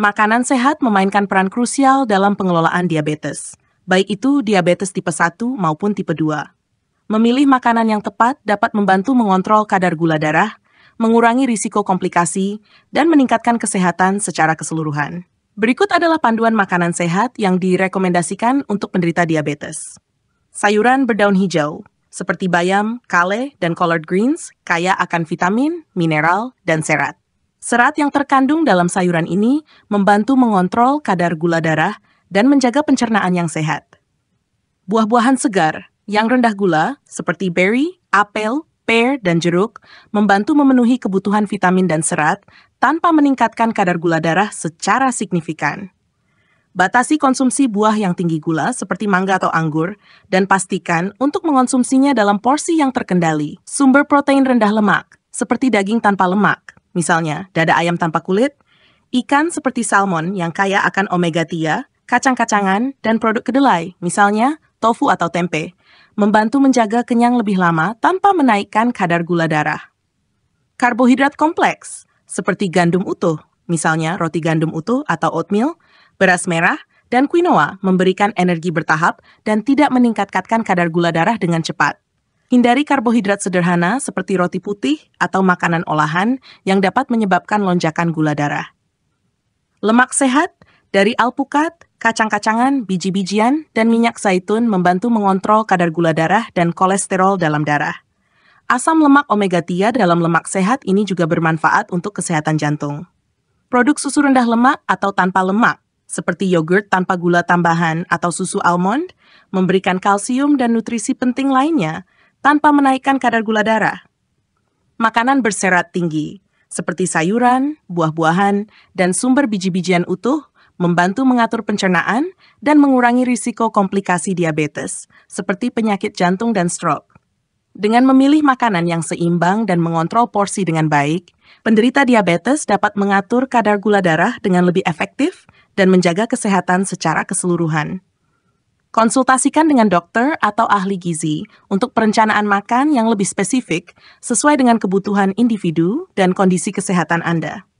Makanan sehat memainkan peran krusial dalam pengelolaan diabetes, baik itu diabetes tipe 1 maupun tipe 2. Memilih makanan yang tepat dapat membantu mengontrol kadar gula darah, mengurangi risiko komplikasi, dan meningkatkan kesehatan secara keseluruhan. Berikut adalah panduan makanan sehat yang direkomendasikan untuk penderita diabetes. Sayuran berdaun hijau, seperti bayam, kale, dan collard greens, kaya akan vitamin, mineral, dan serat. Serat yang terkandung dalam sayuran ini membantu mengontrol kadar gula darah dan menjaga pencernaan yang sehat. Buah-buahan segar yang rendah gula, seperti berry, apel, pear, dan jeruk, membantu memenuhi kebutuhan vitamin dan serat tanpa meningkatkan kadar gula darah secara signifikan. Batasi konsumsi buah yang tinggi gula seperti mangga atau anggur, dan pastikan untuk mengonsumsinya dalam porsi yang terkendali. Sumber protein rendah lemak, seperti daging tanpa lemak, misalnya dada ayam tanpa kulit, ikan seperti salmon yang kaya akan omega-3, kacang-kacangan, dan produk kedelai, misalnya tofu atau tempe, membantu menjaga kenyang lebih lama tanpa menaikkan kadar gula darah. Karbohidrat kompleks, seperti gandum utuh, misalnya roti gandum utuh atau oatmeal, beras merah, dan quinoa memberikan energi bertahap dan tidak meningkatkan kadar gula darah dengan cepat. Hindari karbohidrat sederhana seperti roti putih atau makanan olahan yang dapat menyebabkan lonjakan gula darah. Lemak sehat dari alpukat, kacang-kacangan, biji-bijian, dan minyak zaitun membantu mengontrol kadar gula darah dan kolesterol dalam darah. Asam lemak omega-3 dalam lemak sehat ini juga bermanfaat untuk kesehatan jantung. Produk susu rendah lemak atau tanpa lemak, seperti yogurt tanpa gula tambahan atau susu almond, memberikan kalsium dan nutrisi penting lainnya, tanpa menaikkan kadar gula darah. Makanan berserat tinggi, seperti sayuran, buah-buahan, dan sumber biji-bijian utuh, membantu mengatur pencernaan dan mengurangi risiko komplikasi diabetes, seperti penyakit jantung dan stroke. Dengan memilih makanan yang seimbang dan mengontrol porsi dengan baik, penderita diabetes dapat mengatur kadar gula darah dengan lebih efektif dan menjaga kesehatan secara keseluruhan. Konsultasikan dengan dokter atau ahli gizi untuk perencanaan makan yang lebih spesifik sesuai dengan kebutuhan individu dan kondisi kesehatan Anda.